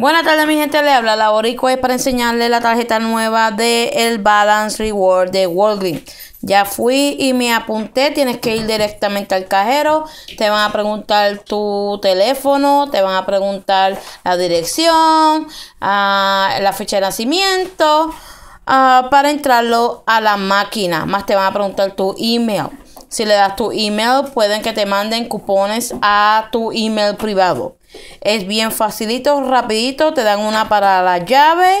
Buenas tardes mi gente, le habla la Boricua es para enseñarle la tarjeta nueva del el Balance Reward de Walgreens. Ya fui y me apunté, tienes que ir directamente al cajero, te van a preguntar tu teléfono, te van a preguntar la dirección, ah, la fecha de nacimiento, ah, para entrarlo a la máquina, más te van a preguntar tu email. Si le das tu email, pueden que te manden cupones a tu email privado. Es bien facilito, rapidito, te dan una para la llave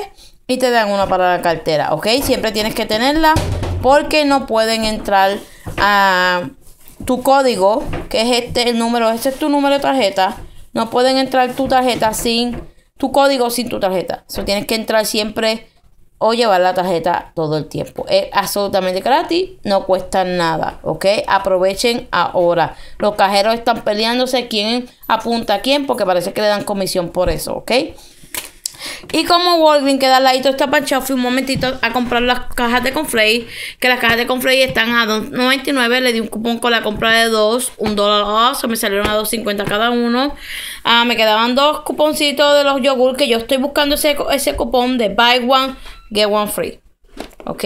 y te dan una para la cartera, ¿ok? Siempre tienes que tenerla porque no pueden entrar a tu código, que es este el número, este es tu número de tarjeta. No pueden entrar tu tarjeta sin tu código sin tu tarjeta. Eso tienes que entrar siempre o llevar la tarjeta todo el tiempo. Es absolutamente gratis, no cuesta nada, ¿ok? Aprovechen ahora. Los cajeros están peleándose quién apunta a quién porque parece que le dan comisión por eso, ¿ok? Y como Walgreens queda al ladito está panchado, fui un momentito a comprar las cajas de Conflay, que las cajas de Conflay están a 2.99, le di un cupón con la compra de dos, un dólar se me salieron a 2.50 cada uno. Ah, me quedaban dos cuponcitos de los yogur que yo estoy buscando ese, ese cupón de buy one Get One Free. ¿Ok?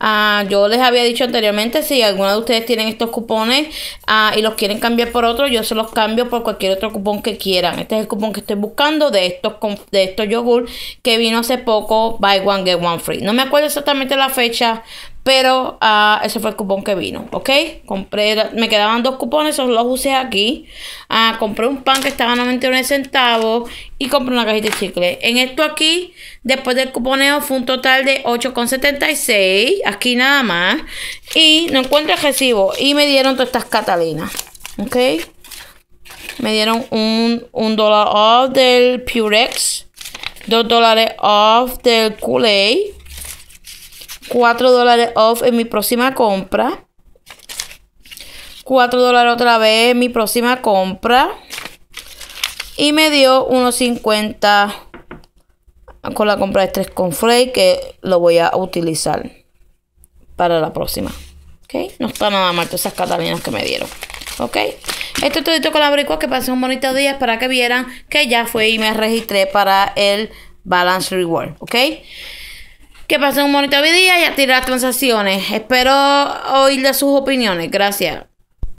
Ah, yo les había dicho anteriormente, si alguno de ustedes tienen estos cupones ah, y los quieren cambiar por otro, yo se los cambio por cualquier otro cupón que quieran. Este es el cupón que estoy buscando de estos, de estos yogur que vino hace poco, Buy One Get One Free. No me acuerdo exactamente la fecha, pero ah, ese fue el cupón que vino, ¿ok? Compré, me quedaban dos cupones, los usé aquí. Ah, compré un pan que estaba a 99 centavos y compré una cajita de chicle. En esto aquí, después del cuponeo, fue un total de 8,76. Aquí nada más. Y no encuentro el recibo. Y me dieron todas estas catalinas, ¿ok? Me dieron un, un dólar off del Purex, dos dólares off del Kool-Aid. 4 dólares off en mi próxima compra. 4 dólares otra vez en mi próxima compra. Y me dio unos con la compra de 3 con Frey que lo voy a utilizar para la próxima. ¿Ok? No está nada mal todas esas catalinas que me dieron. ¿Ok? Esto es todo con la bricua. Que pasen un bonito día. Para que vieran que ya fue y me registré para el Balance Reward. ¿Ok? Que pasen un bonito día y a las transacciones. Espero oírles sus opiniones. Gracias.